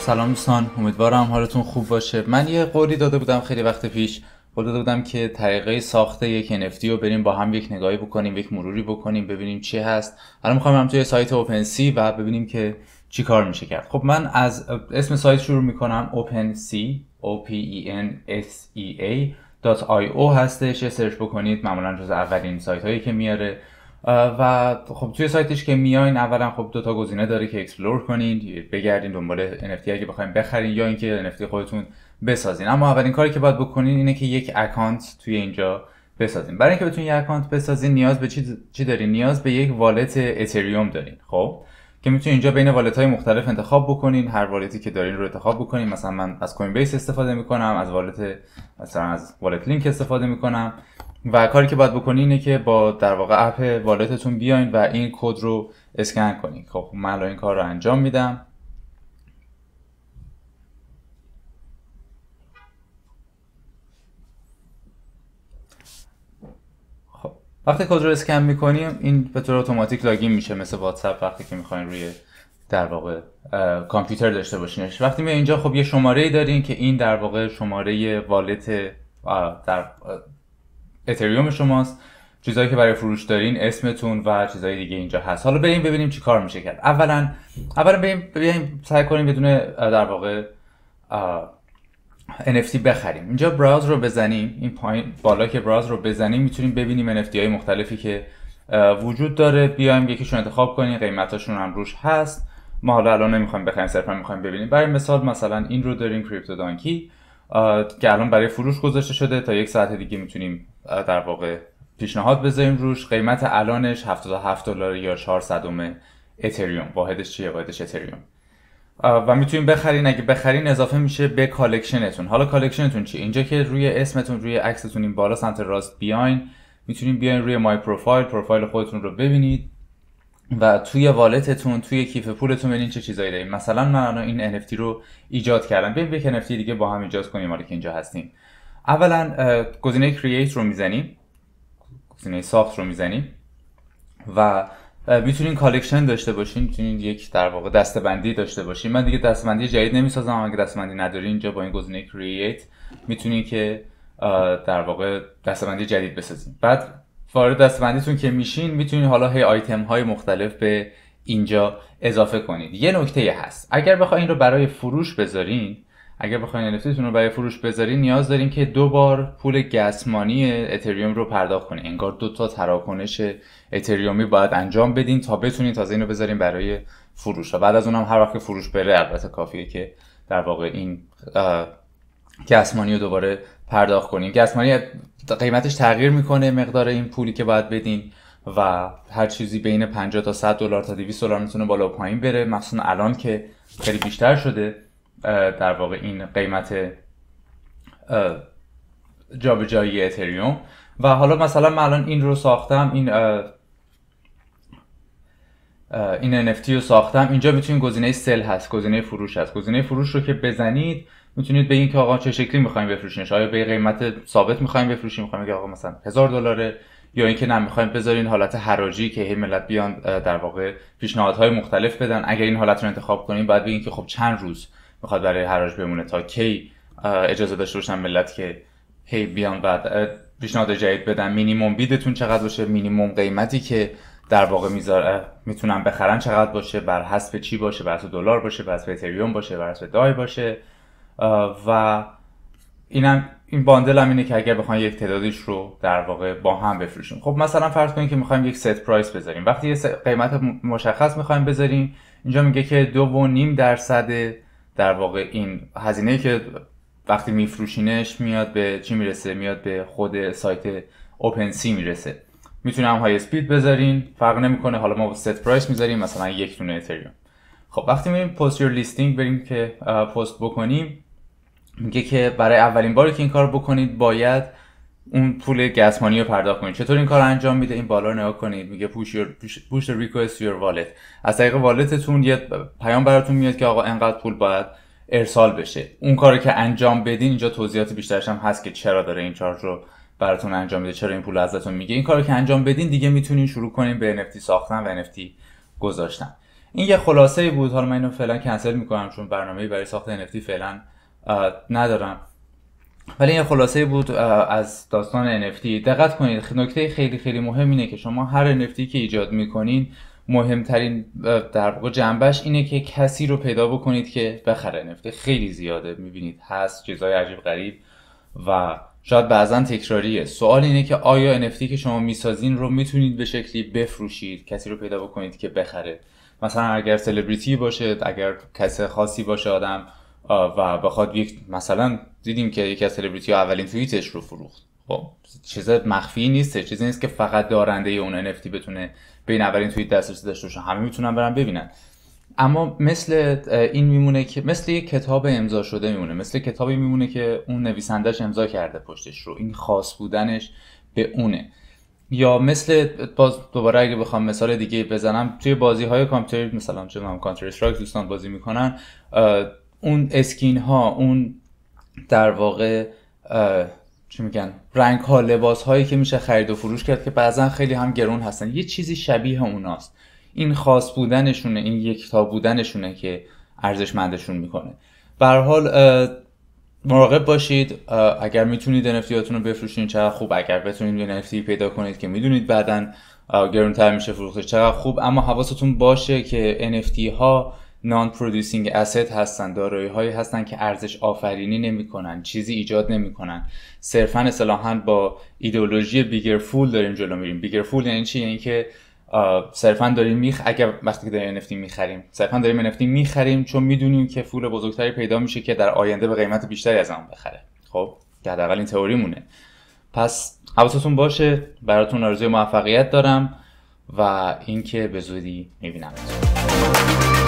سلام دوستان امیدوارم حالتون خوب باشه من یه قولی داده بودم خیلی وقت پیش قول داده بودم که طریقه ساخت یک NFT رو بریم با هم یک نگاهی بکنیم یک مروری بکنیم ببینیم چی هست الان میخوام هم توی سایت اوپن سی و ببینیم که چی کار میشه کرد خب من از اسم سایت شروع میکنم اوپن سی O P E N S E A .io هستش یه سرچ بکنید معمولا جز اولین سایت هایی که میاره و خب توی سایتش که میاین اولا خب دو تا گزینه داره که اکسپلور کنین بگردین دنبال NFT اگه بخواین بخرین یا اینکه NFT خودتون بسازین اما اولین کاری که باید بکنین اینه که یک اکانت توی اینجا بسازین برای اینکه بتونین یک اکانت بسازین نیاز به چی, چی دارین نیاز به یک والت اتریوم دارین خب که میتونین اینجا بین والت های مختلف انتخاب بکنین هر والتی که دارین رو انتخاب بکنین مثلا من از کوین بیس استفاده میکنم از والت مثلا از والت لینک استفاده میکنم و کاری که باید بکنین اینه که با در واقع اپ والتتون بیاین و این کد رو اسکن کنین خب من الان این کار رو انجام میدم خب وقتی کد رو اسکن میکنیم این به طور اتوماتیک لاگین میشه مثل واتساپ وقتی که میخواین روی در واقع کامپیوتر داشته باشینش وقتی می اینجا خب یه شماره دارین که این در واقع شماره والت در اتریوم شماست چیزهایی که برای فروش دارین اسمتون و چیزای دیگه اینجا هست حالا بریم ببینیم چی کار میشه کرد اولا اولا بریم بیایم سعی کنیم بدون در واقع NFT بخریم اینجا براوز رو بزنیم این پایین بالا که براوز رو بزنیم میتونیم ببینیم NFT های مختلفی که وجود داره بیایم یکیشون انتخاب کنیم قیمتاشون هم روش هست ما حالا الان نمیخوایم بخریم صرفا میخوایم ببینیم برای مثال مثلا این رو داریم کریپتو دانکی که الان برای فروش گذاشته شده تا یک ساعت دیگه میتونیم در واقع پیشنهاد بذاریم روش قیمت الانش 77 دلار یا 400 اتریوم واحدش چیه واحدش اتریوم و میتونیم بخرین اگه بخرین اضافه میشه به کالکشنتون حالا کالکشنتون چی اینجا که روی اسمتون روی عکستون این بالا سمت راست بیاین میتونیم بیاین روی مای پروفایل پروفایل خودتون رو ببینید و توی والتتون توی کیف پولتون ببینین چه چیزایی دارین مثلا من الان این NFT رو ایجاد کردم ببین یک NFT دیگه با هم ایجاد کنیم حالا که اینجا هستیم اولا گزینه کرییت رو میزنیم گزینه ساخت رو میزنیم و میتونین کالکشن داشته باشین میتونین یک در واقع دستبندی داشته باشین من دیگه دستبندی جدید نمیسازم اگه دستبندی نداری اینجا با این گزینه کرییت میتونین که در واقع دستبندی جدید بسازین بعد وارد دستبندیتون که میشین میتونین حالا هی آیتم های مختلف به اینجا اضافه کنید یه نکته هست اگر بخواین رو برای فروش بذارین اگر بخواین NFT رو برای فروش بذارین نیاز دارین که دو بار پول گسمانی اتریوم رو پرداخت کنین انگار دو تا تراکنش اتریومی باید انجام بدین تا بتونین تازه این رو بذارین برای فروش و بعد از اونم هر وقت فروش بره البته کافیه که در واقع این گسمانی رو دوباره پرداخت کنین گسمانی قیمتش تغییر میکنه مقدار این پولی که باید بدین و هر چیزی بین 50 تا 100 دلار تا 200 دلار میتونه بالا و پایین بره مخصوصا الان که خیلی بیشتر شده در واقع این قیمت جابجایی اتریوم و حالا مثلا من الان این رو ساختم این این NFT رو ساختم اینجا میتونید گزینه سل هست گزینه فروش هست گزینه فروش رو که بزنید میتونید بگین که آقا چه شکلی میخوایم بفروشینش آیا به قیمت ثابت میخوایم بفروشیم میخوایم که آقا مثلا هزار دلاره یا اینکه نه میخوایم بذارین حالت حراجی که هی ملت بیان در واقع پیشنهادهای مختلف بدن اگر این حالت رو انتخاب کنیم بعد بگین که خب چند روز میخواد برای حراج بمونه تا کی اجازه داشته باشن ملت که هی بیان بعد پیشنهاد جدید بدن مینیمم بیدتون چقدر باشه مینیمم قیمتی که در واقع میذاره میتونن بخرن چقدر باشه بر حسب چی باشه بر حسب دلار باشه بر حسب اتریوم باشه بر حسب دای باشه و اینم این باندل هم اینه که اگر بخوایم یک تعدادش رو در واقع با هم بفروشیم خب مثلا فرض کنید که میخوایم یک ست پرایس بذاریم وقتی یه قیمت مشخص میخوایم بذاریم اینجا میگه که دو و نیم درصد در واقع این هزینه که وقتی میفروشینش میاد به چی میرسه میاد به خود سایت اوپن سی میرسه میتونیم های اسپید بذارین فرق نمیکنه حالا ما ست پرایس میذاریم مثلا یک تونه اتریوم خب وقتی میریم یور لیستینگ بریم که پست بکنیم میگه که برای اولین باری که این کار بکنید باید اون پول گسمانی رو پرداخت کنید چطور این کار انجام میده این بالا رو نگاه کنید میگه پوش یور پوش ریکوست یور والت از طریق والتتون یه پیام براتون میاد که آقا انقدر پول باید ارسال بشه اون کاری که انجام بدین اینجا توضیحات بیشترش هم هست که چرا داره این چارج رو براتون انجام میده چرا این پول ازتون میگه این کارو که انجام بدین دیگه میتونین شروع کنین به NFT ساختن و NFT گذاشتن این یه خلاصه بود حالا من اینو فعلا کنسل میکنم چون برنامه برای ساخت NFT فعلا ندارم ولی یه خلاصه بود از داستان NFT دقت کنید نکته خیلی خیلی مهم اینه که شما هر NFT که ایجاد میکنین مهمترین در واقع جنبش اینه که کسی رو پیدا بکنید که بخره NFT خیلی زیاده میبینید هست چیزای عجیب غریب و شاید بعضا تکراریه سوال اینه که آیا NFT که شما میسازین رو میتونید به شکلی بفروشید کسی رو پیدا بکنید که بخره مثلا اگر سلبریتی باشد، اگر کس خاصی باشه آدم و بخواد مثلا دیدیم که یکی از سلبریتی اولین توییتش رو فروخت خب چیز مخفی نیست چیزی نیست که فقط دارنده اون NFT بتونه بین اولین توییت دسترسی داشته باشه همه میتونن برن ببینن اما مثل این میمونه که مثل یک کتاب امضا شده میمونه مثل کتابی میمونه که اون نویسندهش امضا کرده پشتش رو این خاص بودنش به اونه یا مثل باز دوباره اگه بخوام مثال دیگه بزنم توی بازی های کامپیوتری مثلا چه هم کانتر استرایک دوستان بازی میکنن اون اسکین ها اون در واقع چی میگن رنگ ها لباس هایی که میشه خرید و فروش کرد که بعضا خیلی هم گرون هستن یه چیزی شبیه اوناست این خاص بودنشونه این یکتا بودنشونه که ارزشمندشون میکنه به حال مراقب باشید اگر میتونید NFT رو بفروشین چقدر خوب اگر بتونید NFT پیدا کنید که میدونید بعدا گرونتر میشه فروختش چقدر خوب اما حواستون باشه که NFT ها نان پرودوسینگ اسید هستن دارایی هایی هستن که ارزش آفرینی نمیکنن چیزی ایجاد نمیکنن صرفا اصطلاحا با ایدئولوژی بیگر فول داریم جلو میریم بیگر فول یعنی چی یعنی که صرفا داریم میخ اگر وقتی که داریم NFT میخریم صرفا داریم NFT میخریم چون میدونیم که پول بزرگتری پیدا میشه که در آینده به قیمت بیشتری از آن بخره خب که حداقل این تئوری مونه پس حواستون باشه براتون آرزوی موفقیت دارم و اینکه به زودی میبینمتون